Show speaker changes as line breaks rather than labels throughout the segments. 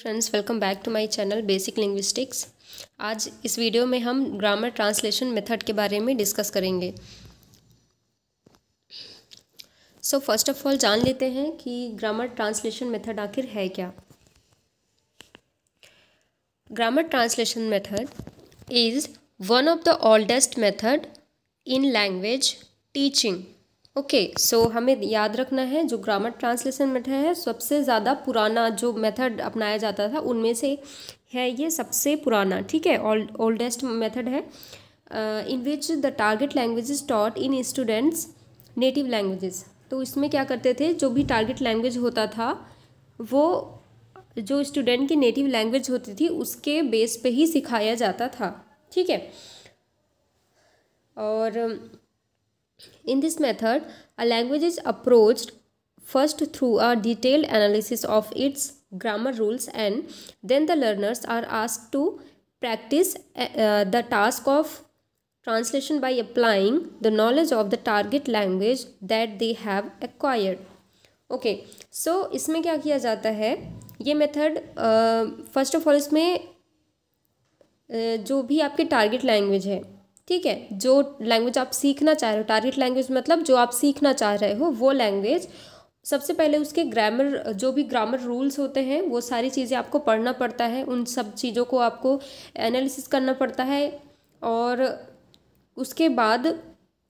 Friends welcome back to my channel basic linguistics आज इस video में हम ग्रामर ट्रांसलेशन मेथड के बारे में डिस्कस करेंगे सो फर्स्ट ऑफ ऑल जान लेते हैं कि ग्रामर ट्रांसलेशन मेथड आखिर है क्या grammar translation method is one of the oldest method in language teaching okay okay, so so हमें याद रखना है जो ग्रामर ट्रांसलेशन मेथड है सबसे ज़्यादा पुराना जो मेथड अपनाया जाता था उनमें से है ये सबसे पुराना ठीक है ओल्डेस्ट मेथड है in which the target language taught in students native languages तो इसमें क्या करते थे जो भी टारगेट लैंग्वेज होता था वो जो स्टूडेंट की नेटिव लैंग्वेज होती थी उसके बेस पर ही सिखाया जाता था ठीक है और In this method, a language is approached first through a detailed analysis of its grammar rules and then the learners are asked to practice uh, the task of translation by applying the knowledge of the target language that they have acquired. okay, so so, इसमें क्या किया जाता है ये method first of all इसमें uh, जो भी आपके target language है ठीक है जो लैंग्वेज आप सीखना चाह रहे हो टारगेट लैंग्वेज मतलब जो आप सीखना चाह रहे हो वो लैंग्वेज सबसे पहले उसके ग्रामर जो भी ग्रामर रूल्स होते हैं वो सारी चीज़ें आपको पढ़ना पड़ता है उन सब चीज़ों को आपको एनालिसिस करना पड़ता है और उसके बाद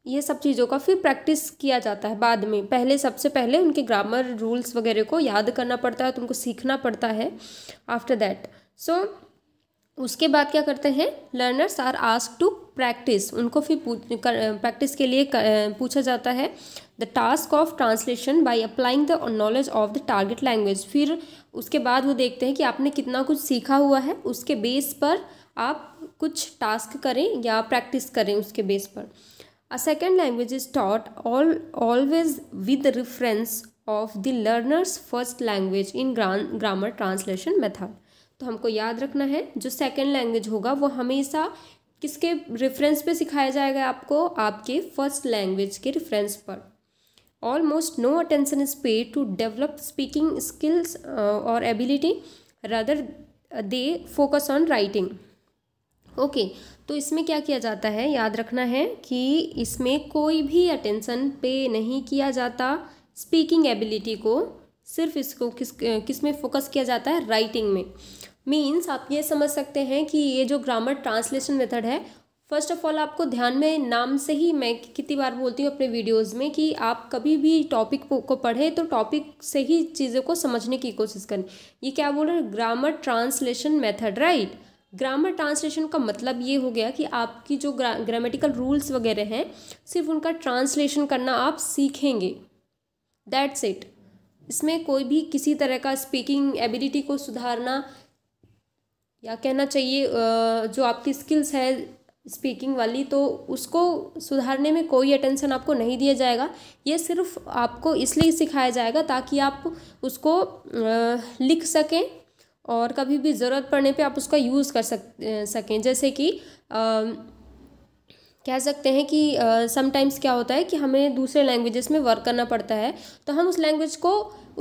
ये सब चीज़ों का फिर प्रैक्टिस किया जाता है बाद में पहले सबसे पहले उनके ग्रामर रूल्स वगैरह को याद करना पड़ता है तुमको तो सीखना पड़ता है आफ्टर दैट सो उसके बाद क्या करते हैं learners are ask to practise उनको फिर प्रैक्टिस के लिए पूछा जाता है the task of translation by applying the knowledge of the target language फिर उसके बाद वो देखते हैं कि आपने कितना कुछ सीखा हुआ है उसके बेस पर आप कुछ टास्क करें या प्रैक्टिस करें उसके बेस पर a second language is taught all always with reference of the learner's first language in grammar translation method तो हमको याद रखना है जो सेकेंड लैंग्वेज होगा वो हमेशा किसके रेफरेंस पे सिखाया जाएगा आपको आपके फर्स्ट लैंग्वेज के रेफरेंस पर almost no attention is paid to develop speaking skills और ability rather they focus on writing okay तो इसमें क्या किया जाता है याद रखना है कि इसमें कोई भी अटेंशन पे नहीं किया जाता स्पीकिंग एबिलिटी को सिर्फ इसको किस uh, किस में फोकस किया जाता है राइटिंग में मीन्स आप ये समझ सकते हैं कि ये जो ग्रामर ट्रांसलेशन मेथड है फर्स्ट ऑफ ऑल आपको ध्यान में नाम से ही मैं कितनी बार बोलती हूँ अपने वीडियोस में कि आप कभी भी टॉपिक को पढ़ें तो टॉपिक से ही चीज़ों को समझने की कोशिश करें ये क्या बोल रहे हैं grammar translation method right grammar translation का मतलब ये हो गया कि आपकी जो ग्रा ग्रामेटिकल रूल्स वगैरह हैं सिर्फ उनका ट्रांसलेशन करना आप सीखेंगे दैट्स इट इसमें कोई भी किसी तरह का स्पीकिंग एबिलिटी को सुधारना या कहना चाहिए जो आपकी स्किल्स है स्पीकिंग वाली तो उसको सुधारने में कोई अटेंशन आपको नहीं दिया जाएगा ये सिर्फ आपको इसलिए सिखाया जाएगा ताकि आप उसको लिख सकें और कभी भी ज़रूरत पड़ने पे आप उसका यूज़ कर सक सकें जैसे कि कह सकते हैं कि समटाइम्स uh, क्या होता है कि हमें दूसरे लैंग्वेजेस में वर्क करना पड़ता है तो हम उस लैंग्वेज को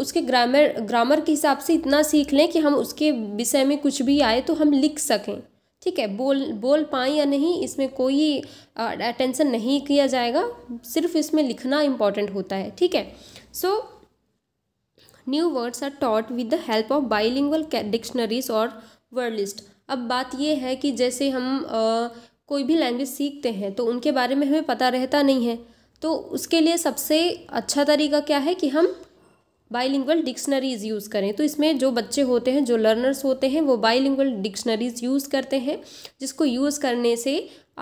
उसके ग्रामर ग्रामर के हिसाब से इतना सीख लें कि हम उसके विषय में कुछ भी आए तो हम लिख सकें ठीक है बोल बोल पाएँ या नहीं इसमें कोई अटेंशन नहीं किया जाएगा सिर्फ इसमें लिखना इम्पॉर्टेंट होता है ठीक है so new words are taught with the help of bilingual dictionaries और वर्ड लिस्ट अब बात यह है कि जैसे हम कोई भी लैंग्वेज सीखते हैं तो उनके बारे में हमें पता रहता नहीं है तो उसके लिए सबसे अच्छा तरीका क्या है कि हम बाईलिंगुअल डिक्शनरीज़ यूज़ करें तो इसमें जो बच्चे होते हैं जो लर्नर्स होते हैं वो बाईलिंगुअल डिक्शनरीज़ यूज़ करते हैं जिसको यूज़ करने से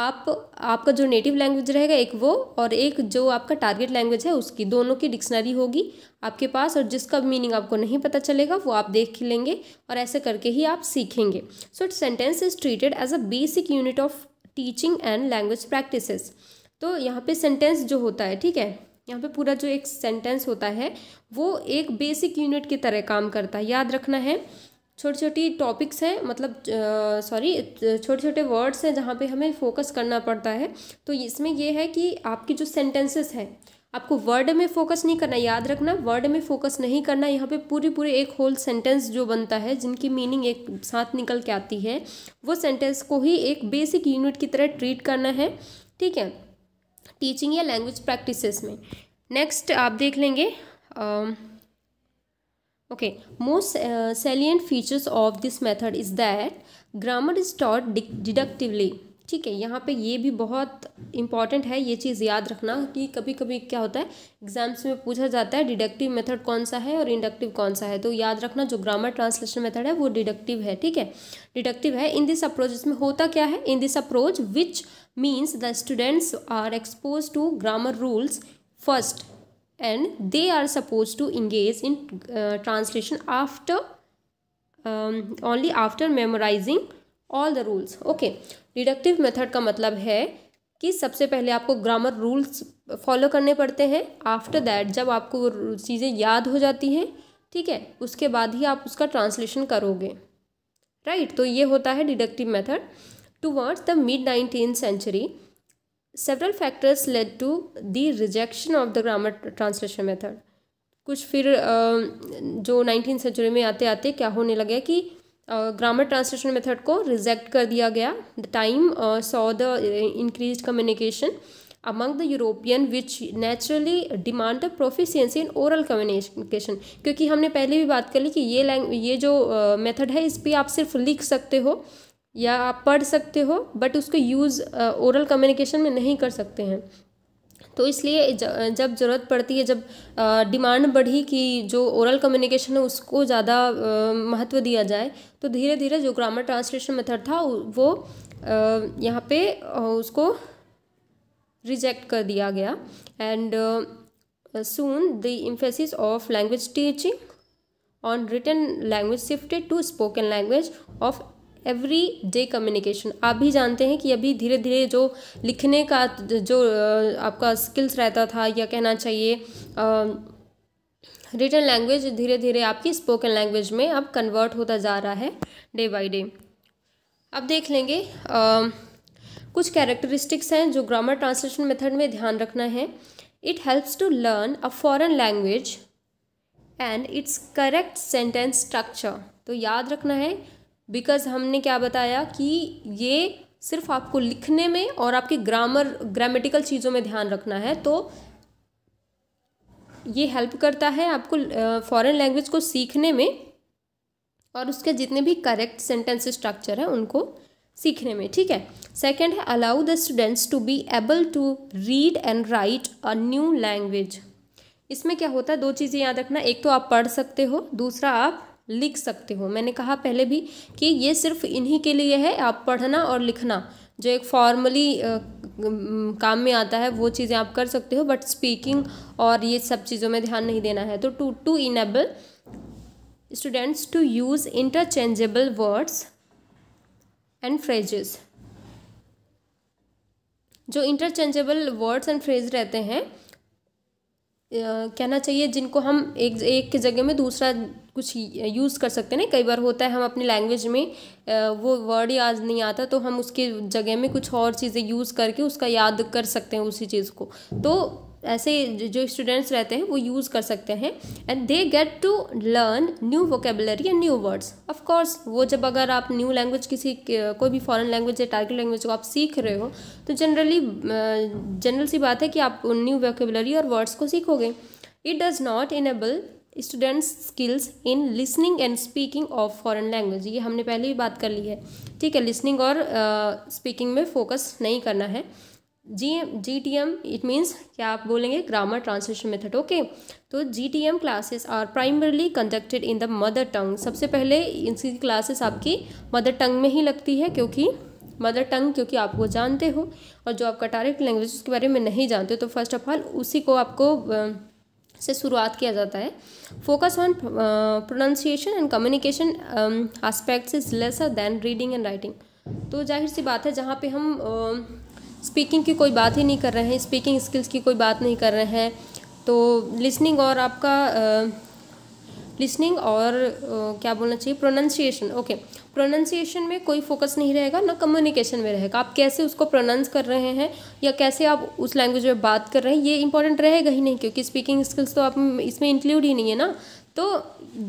आप आपका जो नेटिव लैंग्वेज रहेगा एक वो और एक जो आपका टारगेट लैंग्वेज है उसकी दोनों की डिक्शनरी होगी आपके पास और जिसका मीनिंग आपको नहीं पता चलेगा वो आप देख लेंगे और ऐसे करके ही आप सीखेंगे so it sentence is treated as a basic unit of teaching and language practices तो यहाँ पे सेंटेंस जो होता है ठीक है यहाँ पे पूरा जो एक सेंटेंस होता है वो एक बेसिक यूनिट की तरह काम करता है याद रखना है छोटी छोटी टॉपिक्स हैं मतलब सॉरी छोटे छोटे वर्ड्स हैं जहाँ पे हमें फोकस करना पड़ता है तो इसमें यह है कि आपकी जो सेंटेंसेस हैं आपको वर्ड में फोकस नहीं करना याद रखना वर्ड में फोकस नहीं करना यहाँ पे पूरी पूरे एक होल सेंटेंस जो बनता है जिनकी मीनिंग एक साथ निकल के आती है वो सेंटेंस को ही एक बेसिक यूनिट की तरह ट्रीट करना है ठीक है टीचिंग या लैंग्वेज प्रैक्टिसेस में नेक्स्ट आप देख लेंगे ah, most salient features of this of is that grammar is taught deductively ठीक है यहाँ पे ये भी बहुत इंपॉर्टेंट है ये चीज़ याद रखना कि कभी कभी क्या होता है एग्जाम्स में पूछा जाता है डिडक्टिव मेथड कौन सा है और इंडक्टिव कौन सा है तो याद रखना जो ग्रामर ट्रांसलेशन मेथड है वो डिडक्टिव है ठीक है डिडक्टिव है इन दिस अप्रोच इसमें होता क्या है in this approach which means the students are expose to grammar rules first and they are suppose to engage in translation after only after memorising all the rules okay deductive method का मतलब है कि सबसे पहले आपको grammar rules follow करने पड़ते हैं आफ्टर दैट जब आपको वो चीज़ें याद हो जाती हैं ठीक है उसके बाद ही आप उसका ट्रांसलेशन करोगे राइट right? तो ये होता है deductive method towards the mid nineteen century several factors led to the rejection of the grammar translation method कुछ फिर जो नाइनटीन सेंचुरी में आते आते क्या होने लगे कि ग्रामर ट्रांसलेशन मेथड को रिजेक्ट कर दिया गया the time saw the increase communication among the European which naturally demand the proficiency in oral communication क्योंकि हमने पहले भी बात कर ली कि ये लैंग ये जो मेथड uh, है इस पर आप सिर्फ लिख सकते हो या आप पढ़ सकते हो बट उसको यूज़ ओरल कम्युनिकेशन में नहीं कर सकते हैं तो इसलिए जब ज़रूरत पड़ती है जब डिमांड बढ़ी कि जो ओरल कम्युनिकेशन है उसको ज़्यादा महत्व दिया जाए तो धीरे धीरे जो ग्रामर ट्रांसलेशन मेथड था वो यहाँ पे उसको रिजेक्ट कर दिया गया and soon the emphasis of language teaching on written language shifted to spoken language of every day communication आप भी जानते हैं कि अभी धीरे धीरे जो लिखने का जो आपका स्किल्स रहता था या कहना चाहिए रिटर्न लैंग्वेज धीरे धीरे आपकी स्पोकन लैंग्वेज में अब कन्वर्ट होता जा रहा है डे बाई डे अब देख लेंगे uh, कुछ कैरेक्टरिस्टिक्स हैं जो ग्रामर ट्रांसलेशन मेथड में ध्यान रखना है it helps to learn a foreign language and its correct sentence structure तो याद रखना है बिकॉज़ हमने क्या बताया कि ये सिर्फ आपको लिखने में और आपके ग्रामर ग्रामेटिकल चीज़ों में ध्यान रखना है तो ये हेल्प करता है आपको फॉरेन लैंग्वेज को सीखने में और उसके जितने भी करेक्ट सेंटेंस स्ट्रक्चर है उनको सीखने में ठीक है सेकेंड है allow the students to be able to read and write a new language इसमें क्या होता है दो चीज़ें याद रखना एक तो आप पढ़ सकते हो दूसरा आप लिख सकते हो मैंने कहा पहले भी कि ये सिर्फ इन्हीं के लिए है आप पढ़ना और लिखना जो एक फॉर्मली काम में आता है वो चीज़ें आप कर सकते हो बट स्पीकिंग और ये सब चीज़ों में ध्यान नहीं देना है तो to to enable students to use interchangeable words and phrases जो इंटरचेंजेबल वर्ड्स एंड फ्रेज रहते हैं कहना चाहिए जिनको हम एक एक जगह में दूसरा कुछ यूज़ कर सकते हैं कई बार होता है हम अपनी लैंग्वेज में वो वर्ड याद नहीं आता तो हम उसके जगह में कुछ और चीज़ें यूज़ करके उसका याद कर सकते हैं उसी चीज़ को तो ऐसे जो स्टूडेंट्स रहते हैं वो यूज़ कर सकते हैं and they get to learn new vocabulary and new words of course वो जब अगर आप न्यू लैंग्वेज किसी कोई भी फॉरेन लैंग्वेज या टारगेट लैंग्वेज को आप सीख रहे हो तो जनरली जनरल सी बात है कि आप न्यू वोकेबलरी और वर्ड्स को सीखोगे it does not enable students skills in listening and speaking of foreign language ये हमने पहले भी बात कर ली है ठीक है लिसनिंग और स्पीकिंग uh, में फोकस नहीं करना है जी G T M it means क्या आप बोलेंगे ग्रामर ट्रांसलेशन मेथड ओके तो G T M classes are primarily conducted in the mother tongue सबसे पहले इनकी क्लासेस आपकी मदर टंग में ही लगती है क्योंकि मदर टंग क्योंकि आप वो जानते हो और जो आपका टारगेट लैंग्वेज उसके बारे में नहीं जानते तो फर्स्ट ऑफ ऑल उसी को आपको से शुरुआत किया जाता है focus on pronunciation and communication aspects is lesser than reading and writing तो जाहिर सी बात है जहाँ पे हम uh, स्पीकिंग की कोई बात ही नहीं कर रहे हैं स्पीकिंग स्किल्स की कोई बात नहीं कर रहे हैं तो लिसनिंग और आपका लिसनिंग और uh, क्या बोलना चाहिए प्रोनंसिएशन ओके प्रोनंसिएशन में कोई फोकस नहीं रहेगा ना कम्युनिकेशन में रहेगा आप कैसे उसको प्रोनाउंस कर रहे हैं या कैसे आप उस लैंग्वेज में बात कर रहे हैं ये इंपॉर्टेंट रहेगा ही नहीं क्योंकि स्पीकिंग स्किल्स तो आप इसमें इंक्लूड ही नहीं है ना तो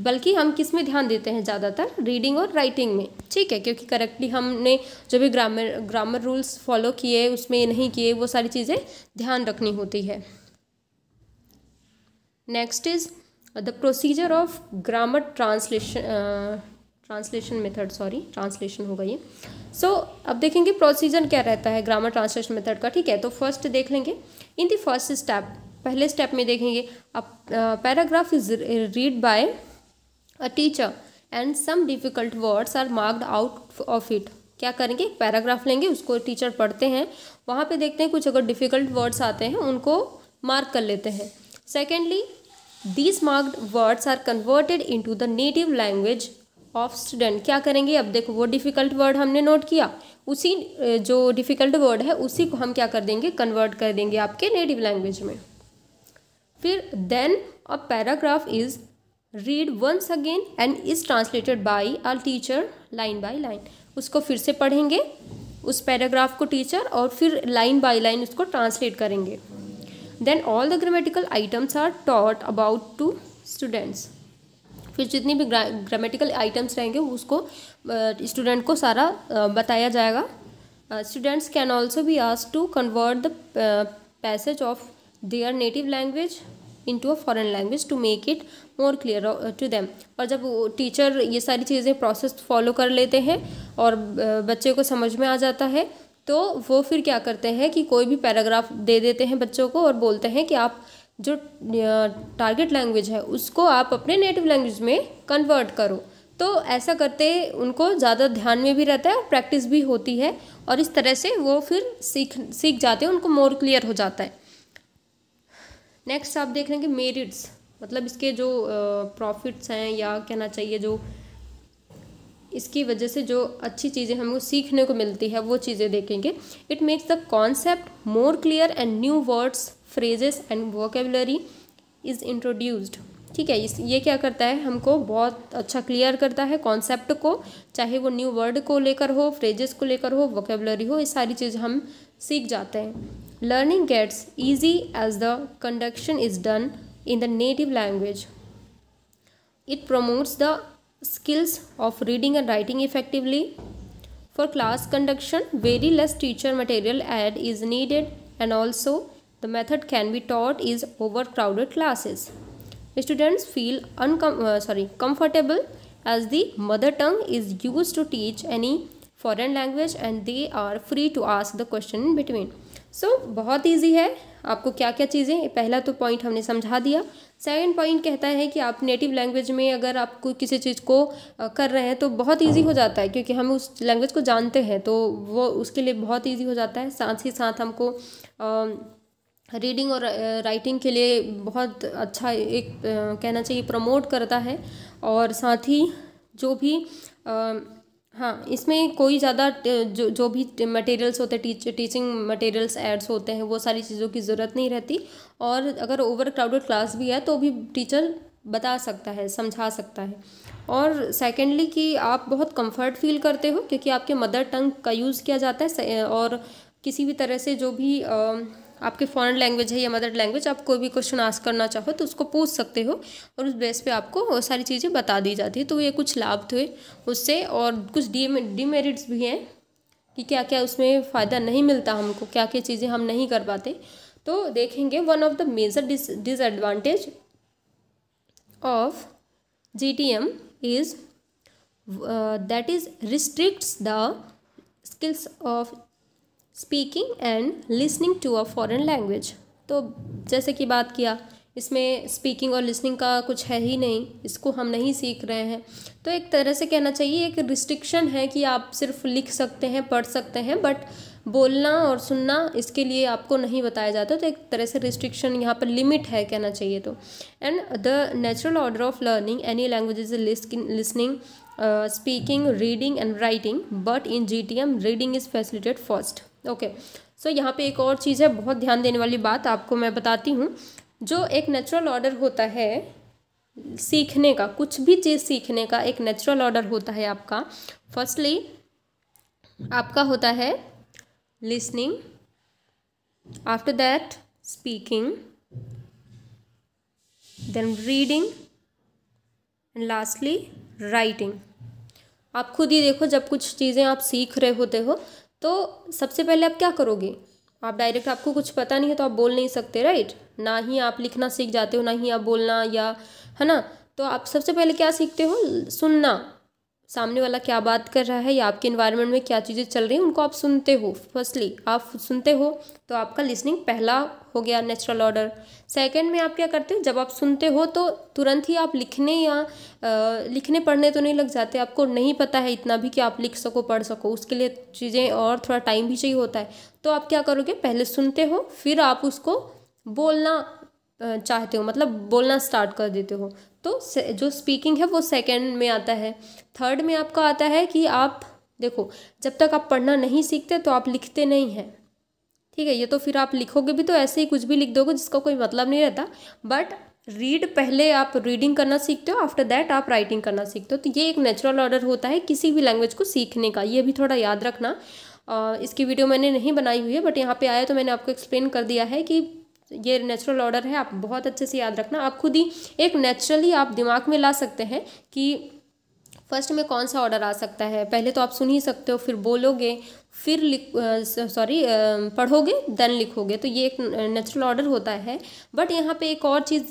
बल्कि हम किस में ध्यान देते हैं ज़्यादातर रीडिंग और राइटिंग में ठीक है क्योंकि करेक्टली हमने जो भी ग्रामर ग्रामर रूल्स फॉलो किए उसमें नहीं किए वो सारी चीज़ें ध्यान रखनी होती है next is the procedure of grammar translation translation method sorry translation होगा ये सो so, अब देखेंगे प्रोसीजर क्या रहता है ग्रामर ट्रांसलेशन मेथड का ठीक है तो फर्स्ट देख लेंगे इन द फर्स्ट स्टेप पहले स्टेप में देखेंगे अब paragraph is read by a teacher and some difficult words are marked out of it क्या करेंगे पैराग्राफ लेंगे उसको टीचर पढ़ते हैं वहाँ पे देखते हैं कुछ अगर डिफ़िकल्ट वर्ड्स आते हैं उनको मार्क कर लेते हैं secondly these marked words are converted to the native language of student क्या करेंगे अब देखो वो डिफ़िकल्ट वर्ड हमने नोट किया उसी जो डिफ़िकल्ट वर्ड है उसी को हम क्या कर देंगे कन्वर्ट कर देंगे आपके नेटिव लैंग्वेज में फिर then a paragraph is read once again and is translated by our teacher line by line उसको फिर से पढ़ेंगे उस पैराग्राफ को टीचर और फिर लाइन बाई लाइन उसको ट्रांसलेट करेंगे then all the grammatical items are taught about to students फिर जितनी भी ग्रामेटिकल आइटम्स रहेंगे उसको स्टूडेंट को सारा बताया जाएगा students can also be ask to convert the passage of their native language to a foreign language to make it more clear to them और जब टीचर ये सारी चीज़ें प्रोसेस फॉलो कर लेते हैं और uh, बच्चे को समझ में आ जाता है तो वो फिर क्या करते हैं कि कोई भी पैराग्राफ दे देते हैं बच्चों को और बोलते हैं कि आप जो टारगेट uh, लैंग्वेज है उसको आप अपने नेटिव लैंग्वेज में कन्वर्ट करो तो ऐसा करते उनको ज़्यादा ध्यान में भी रहता है और प्रैक्टिस भी होती है और इस तरह से वो फिर सीख सीख जाते हैं उनको मोर क्लियर हो जाता है नेक्स्ट आप देख रहे हैं कि मेरिट्स मतलब इसके जो प्रॉफिट्स हैं या कहना चाहिए जो इसकी वजह से जो अच्छी चीज़ें हमें सीखने को मिलती है वो चीज़ें देखेंगे it makes the concept more clear and new words phrases and vocabulary is introduced ठीक है इस ये क्या करता है हमको बहुत अच्छा क्लियर करता है कॉन्सेप्ट को चाहे वो न्यू वर्ड को लेकर हो फ्रेजेस को लेकर हो वोकेबलरी हो ये सारी चीज़ हम सीख जाते हैं Learning gets easy as the conduction is done in the native language. It promotes the skills of reading and writing effectively. For class conduction, very less teacher material add is needed and also the method can be taught is overcrowded classes. Students feel uncom uh, sorry, comfortable as the mother tongue is used to teach any foreign language and they are free to ask the question in between. So so, बहुत easy है आपको क्या क्या चीज़ें पहला तो point हमने समझा दिया सेकंड पॉइंट कहता है कि आप नेटिव लैंग्वेज में अगर आप कोई किसी चीज़ को कर रहे हैं तो बहुत इजी हो जाता है क्योंकि हम उस लैंग्वेज को जानते हैं तो वो उसके लिए बहुत इजी हो जाता है साथ ही साथ हमको आ, रीडिंग और राइटिंग के लिए बहुत अच्छा एक कहना चाहिए प्रमोट करता है और साथ ही जो भी हाँ इसमें कोई ज़्यादा जो जो भी मटेरियल्स होते हैं टीच टीचिंग मटेरियल्स एड्स होते हैं वो सारी चीज़ों की ज़रूरत नहीं रहती और अगर ओवर क्राउडेड क्लास भी है तो भी टीचर बता सकता है समझा सकता है और सेकेंडली कि आप बहुत कंफर्ट फील करते हो क्योंकि आपके मदर टंग का यूज़ किया जाता है और किसी भी तरह से जो भी आपकी फॉरन लैंग्वेज है या मदर लैंग्वेज आप कोई भी क्वेश्चन आस्क करना चाहो तो उसको पूछ सकते हो और उस बेस पे आपको सारी चीज़ें बता दी जाती है तो ये कुछ लाभ थे उससे और कुछ डी डीमेरिट्स भी हैं कि क्या क्या उसमें फ़ायदा नहीं मिलता हमको क्या क्या चीज़ें हम नहीं कर पाते तो देखेंगे one of the major disadvantage of G T M is that is restrict the skills of speaking and listening to a foreign language तो जैसे कि बात किया इसमें स्पीकिंग और लिसनिंग का कुछ है ही नहीं इसको हम नहीं सीख रहे हैं तो एक तरह से कहना चाहिए एक रिस्ट्रिक्शन है कि आप सिर्फ लिख सकते हैं पढ़ सकते हैं बट बोलना और सुनना इसके लिए आपको नहीं बताया जाता तो एक तरह से रिस्ट्रिक्शन यहाँ पर लिमिट है कहना चाहिए तो and the natural order of learning any language is listening speaking reading and writing but in G T M reading is facilitated first okay so यहाँ पे एक और चीज़ है बहुत ध्यान देने वाली बात आपको मैं बताती हूँ जो एक नेचुरल ऑर्डर होता है सीखने का कुछ भी चीज़ सीखने का एक नेचुरल ऑर्डर होता है आपका फर्स्टली आपका होता है listening after that speaking then reading and lastly writing आप खुद ही देखो जब कुछ चीज़ें आप सीख रहे होते हो तो सबसे पहले आप क्या करोगे आप डायरेक्ट आपको कुछ पता नहीं है तो आप बोल नहीं सकते राइट ना ही आप लिखना सीख जाते हो ना ही आप बोलना या है ना तो आप सबसे पहले क्या सीखते हो सुनना सामने वाला क्या बात कर रहा है या आपके इन्वायरमेंट में क्या चीज़ें चल रही हैं उनको आप सुनते हो फर्स्टली आप सुनते हो तो आपका लिसनिंग पहला हो गया नेचुरल ऑर्डर सेकंड में आप क्या करते हो जब आप सुनते हो तो तुरंत ही आप लिखने या आ, लिखने पढ़ने तो नहीं लग जाते आपको नहीं पता है इतना भी कि आप लिख सको पढ़ सको उसके लिए चीज़ें और थोड़ा टाइम भी चाहिए होता है तो आप क्या करोगे पहले सुनते हो फिर आप उसको बोलना चाहते हो मतलब बोलना स्टार्ट कर देते हो तो जो स्पीकिंग है वो सेकेंड में आता है थर्ड में आपका आता है कि आप देखो जब तक आप पढ़ना नहीं सीखते तो आप लिखते नहीं हैं ठीक है ये तो फिर आप लिखोगे भी तो ऐसे ही कुछ भी लिख दोगे जिसका कोई मतलब नहीं रहता बट रीड पहले आप रीडिंग करना सीखते हो आफ्टर दैट आप राइटिंग करना सीखते हो तो ये एक नेचुरल ऑर्डर होता है किसी भी लैंग्वेज को सीखने का ये भी थोड़ा याद रखना आ, इसकी वीडियो मैंने नहीं बनाई हुई है बट यहाँ पे आया तो मैंने आपको एक्सप्लेन कर दिया है कि ये नेचुरल ऑर्डर है आप बहुत अच्छे से याद रखना आप खुद ही एक नेचुरली आप दिमाग में ला सकते हैं कि फर्स्ट में कौन सा ऑर्डर आ सकता है पहले तो आप सुन ही सकते हो फिर बोलोगे फिर लिख सॉरी पढ़ोगे देन लिखोगे तो ये एक नेचुरल ऑर्डर होता है बट यहाँ पे एक और चीज़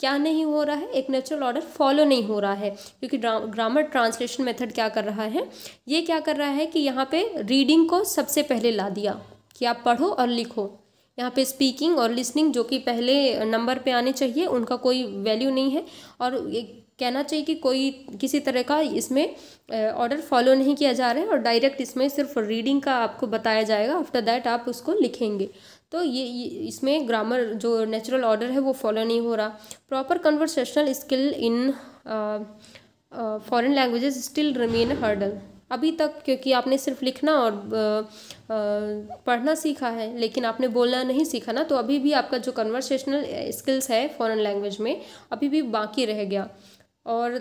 क्या नहीं हो रहा है एक नेचुरल ऑर्डर फॉलो नहीं हो रहा है क्योंकि ग्रामर ट्रांसलेशन मेथड क्या कर रहा है ये क्या कर रहा है कि यहाँ पे रीडिंग को सबसे पहले ला दिया कि आप पढ़ो और लिखो यहाँ पे स्पीकिंग और लिसनिंग जो कि पहले नंबर पे आने चाहिए उनका कोई वैल्यू नहीं है और कहना चाहिए कि कोई किसी तरह का इसमें ऑर्डर फॉलो नहीं किया जा रहा है और डायरेक्ट इसमें सिर्फ रीडिंग का आपको बताया जाएगा आफ्टर दैट आप उसको लिखेंगे तो ये इसमें ग्रामर जो नेचुरल ऑर्डर है वो फॉलो नहीं हो रहा proper conversational skill in foreign languages still remain hurdle अभी तक क्योंकि आपने सिर्फ लिखना और पढ़ना सीखा है लेकिन आपने बोलना नहीं सीखा ना तो अभी भी आपका जो कन्वर्सेशनल स्किल्स है फॉरेन लैंग्वेज में अभी भी बाकी रह गया और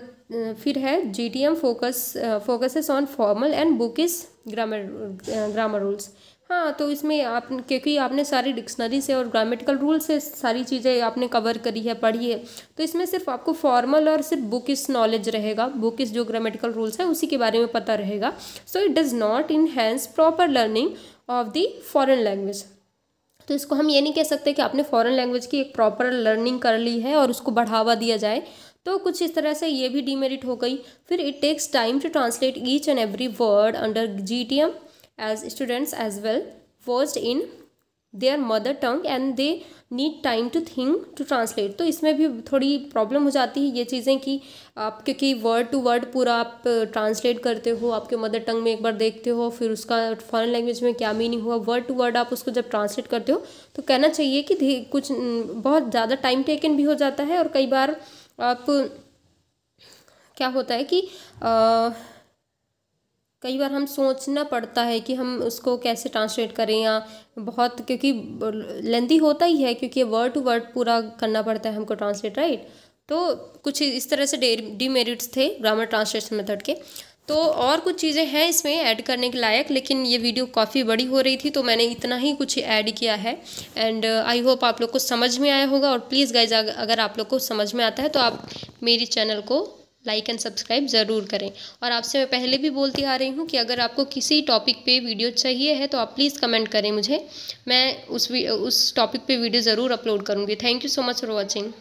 फिर है G T M focus focuses on formal and इस ग्रामर ग्रामर रूल्स हाँ तो इसमें आप क्योंकि आपने सारी डिक्शनरी से और ग्रामेटिकल रूल से सारी चीज़ें आपने कवर करी है पढ़ी है तो इसमें सिर्फ आपको फॉर्मल और सिर्फ बुक इस नॉलेज रहेगा बुक इस जो ग्रामेटिकल रूल्स हैं उसी के बारे में पता रहेगा so it does not enhance proper learning of the foreign language तो इसको हम ये नहीं कह सकते कि आपने फॉरन लैंग्वेज की एक प्रॉपर लर्निंग कर ली है और उसको बढ़ावा दिया जाए तो कुछ इस तरह से ये भी डीमेरिट हो गई फिर it takes time to translate each and every word under G T M as students as well versed in their mother tongue and they need time to think to translate तो इसमें भी थोड़ी problem हो जाती है ये चीज़ें कि आप क्योंकि वर्ड टू वर्ड पूरा आप ट्रांसलेट करते हो आपके मदर टंग में एक बार देखते हो फिर उसका foreign लैंग्वेज में क्या मीनिंग हुआ वर्ड टू वर्ड आप उसको जब ट्रांसलेट करते हो तो कहना चाहिए कि कुछ बहुत ज़्यादा टाइम टेकन भी हो जाता है और कई बार आप क्या होता है कि आ, कई बार हम सोचना पड़ता है कि हम उसको कैसे ट्रांसलेट करें या बहुत क्योंकि लेंदी होता ही है क्योंकि वर्ड टू वर्ड पूरा करना पड़ता है हमको ट्रांसलेट राइट तो कुछ इस तरह से डीमेरिट्स थे ग्रामर ट्रांसलेशन मेथड के तो और कुछ चीज़ें हैं इसमें ऐड करने के लायक लेकिन ये वीडियो काफ़ी बड़ी हो रही थी तो मैंने इतना ही कुछ ऐड किया है एंड आई होप आप लोग को समझ में आया होगा और प्लीज़ गाइज अगर आप लोग को समझ में आता है तो आप मेरी चैनल को लाइक एंड सब्सक्राइब ज़रूर करें और आपसे मैं पहले भी बोलती आ रही हूँ कि अगर आपको किसी टॉपिक पे वीडियो चाहिए है तो आप प्लीज़ कमेंट करें मुझे मैं उस उस टॉपिक पे वीडियो ज़रूर अपलोड करूँगी thank you so much for watching